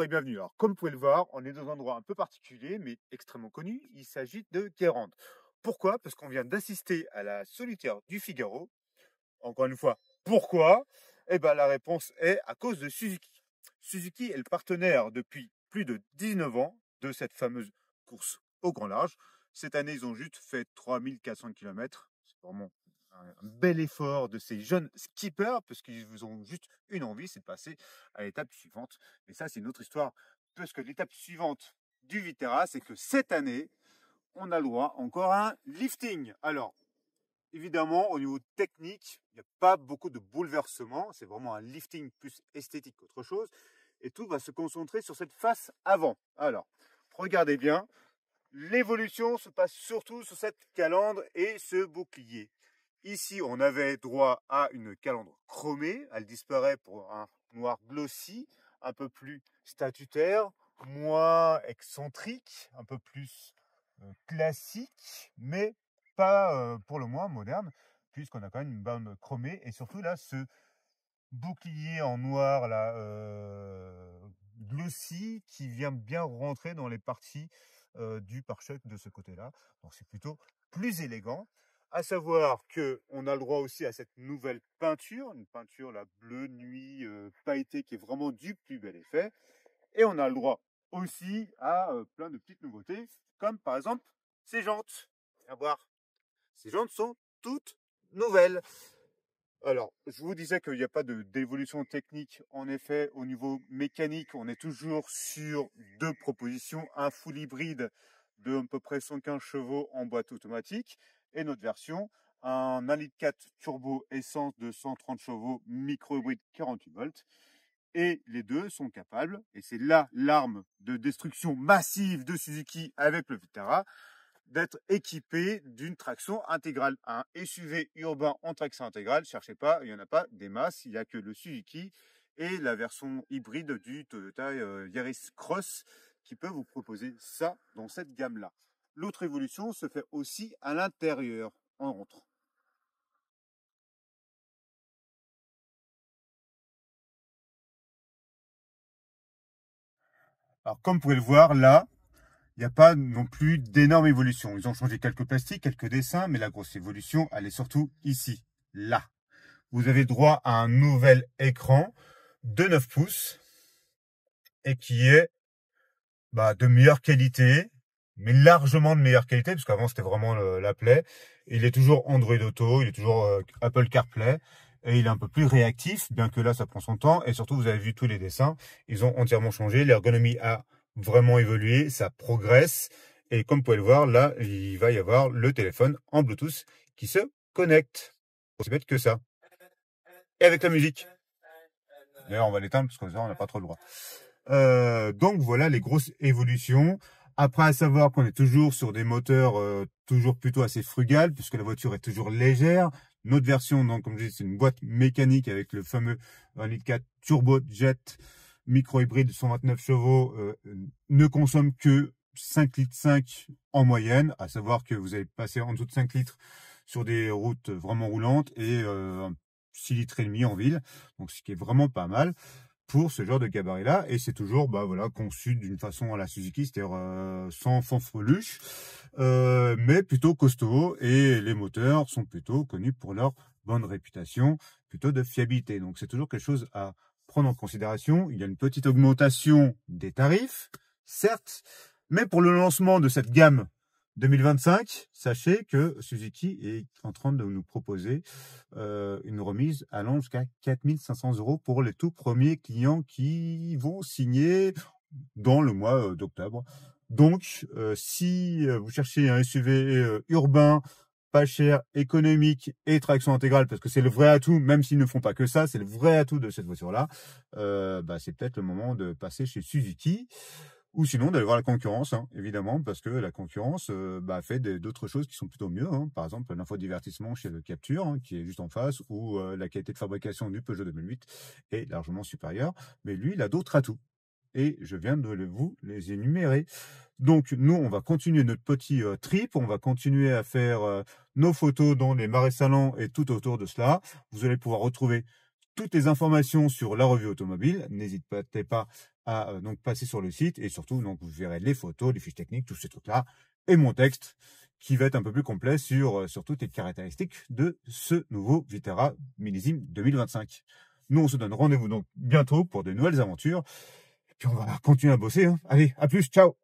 et bienvenue. Alors, comme vous pouvez le voir, on est dans un endroit un peu particulier, mais extrêmement connu. Il s'agit de Guérande. Pourquoi Parce qu'on vient d'assister à la solitaire du Figaro. Encore une fois, pourquoi Eh bien, la réponse est à cause de Suzuki. Suzuki est le partenaire depuis plus de 19 ans de cette fameuse course au grand large. Cette année, ils ont juste fait 3400 km. C'est vraiment un bel effort de ces jeunes skippers, parce qu'ils vous ont juste une envie, c'est de passer à l'étape suivante. Mais ça, c'est une autre histoire, parce que l'étape suivante du Vitera, c'est que cette année, on a encore un lifting. Alors, évidemment, au niveau technique, il n'y a pas beaucoup de bouleversements. C'est vraiment un lifting plus esthétique qu'autre chose. Et tout va se concentrer sur cette face avant. Alors, regardez bien. L'évolution se passe surtout sur cette calandre et ce bouclier. Ici, on avait droit à une calandre chromée. Elle disparaît pour un noir glossy, un peu plus statutaire, moins excentrique, un peu plus euh, classique, mais pas euh, pour le moins moderne, puisqu'on a quand même une bande chromée. Et surtout, là, ce bouclier en noir, euh, glossy, qui vient bien rentrer dans les parties du pare-choc de ce côté-là. Donc, c'est plutôt plus élégant. À savoir que on a le droit aussi à cette nouvelle peinture, une peinture la bleue nuit euh, pailletée qui est vraiment du plus bel effet. Et on a le droit aussi à euh, plein de petites nouveautés, comme par exemple ces jantes. À voir, ces jantes sont toutes nouvelles. Alors, je vous disais qu'il n'y a pas de d'évolution technique. En effet, au niveau mécanique, on est toujours sur deux propositions. Un full hybride de à peu près 115 chevaux en boîte automatique et notre version, un 4 turbo essence de 130 chevaux micro-hybride 48 volts. Et les deux sont capables, et c'est là l'arme de destruction massive de Suzuki avec le Vitara, d'être équipé d'une traction intégrale. Un SUV urbain en traction intégrale, cherchez pas, il n'y en a pas des masses, il n'y a que le Suzuki et la version hybride du Toyota euh, Yaris Cross qui peut vous proposer ça dans cette gamme-là. L'autre évolution se fait aussi à l'intérieur, en rentre. Alors comme vous pouvez le voir là, il n'y a pas non plus d'énorme évolution. Ils ont changé quelques plastiques, quelques dessins, mais la grosse évolution, elle est surtout ici, là. Vous avez droit à un nouvel écran de 9 pouces et qui est bah, de meilleure qualité, mais largement de meilleure qualité, parce qu'avant c'était vraiment la plaie. Il est toujours Android Auto, il est toujours euh, Apple CarPlay, et il est un peu plus réactif, bien que là ça prend son temps, et surtout vous avez vu tous les dessins, ils ont entièrement changé, l'ergonomie a vraiment évolué, ça progresse, et comme vous pouvez le voir, là il va y avoir le téléphone en Bluetooth qui se connecte. C'est bête que ça. Et avec la musique. D'ailleurs on va l'éteindre, parce que ça on n'a pas trop le droit. Euh, donc voilà les grosses évolutions. Après, à savoir qu'on est toujours sur des moteurs euh, toujours plutôt assez frugales, puisque la voiture est toujours légère. Notre version, donc, comme je dis, c'est une boîte mécanique avec le fameux 1.4 jet micro-hybride 129 chevaux, euh, ne consomme que 5 litres 5 en moyenne, à savoir que vous allez passer en dessous de 5 litres sur des routes vraiment roulantes et 6 euh, litres et demi en ville, donc ce qui est vraiment pas mal pour ce genre de gabarit-là. Et c'est toujours bah, voilà, conçu d'une façon à la Suzuki, c'est-à-dire euh, sans fanfreluche, euh, mais plutôt costaud. Et les moteurs sont plutôt connus pour leur bonne réputation, plutôt de fiabilité. Donc c'est toujours quelque chose à prendre en considération. Il y a une petite augmentation des tarifs, certes, mais pour le lancement de cette gamme 2025, sachez que Suzuki est en train de nous proposer euh, une remise allant jusqu'à 4500 euros pour les tout premiers clients qui vont signer dans le mois euh, d'octobre. Donc, euh, si euh, vous cherchez un SUV euh, urbain, pas cher, économique et traction intégrale, parce que c'est le vrai atout, même s'ils ne font pas que ça, c'est le vrai atout de cette voiture-là, euh, bah, c'est peut-être le moment de passer chez Suzuki ou sinon d'aller voir la concurrence, hein, évidemment, parce que la concurrence euh, bah, fait d'autres choses qui sont plutôt mieux. Hein. Par exemple, l'infodivertissement chez le Capture, hein, qui est juste en face, où euh, la qualité de fabrication du Peugeot 2008 est largement supérieure. Mais lui, il a d'autres atouts. Et je viens de vous les énumérer. Donc, nous, on va continuer notre petit euh, trip. On va continuer à faire nos photos dans les marais salants et tout autour de cela. Vous allez pouvoir retrouver toutes les informations sur la revue automobile. N'hésitez pas à euh, donc passer sur le site et surtout donc vous verrez les photos, les fiches techniques, tous ces trucs-là et mon texte qui va être un peu plus complet sur euh, sur toutes les caractéristiques de ce nouveau Vitara millésime 2025. Nous on se donne rendez-vous donc bientôt pour de nouvelles aventures et puis on va continuer à bosser. Hein. Allez, à plus, ciao.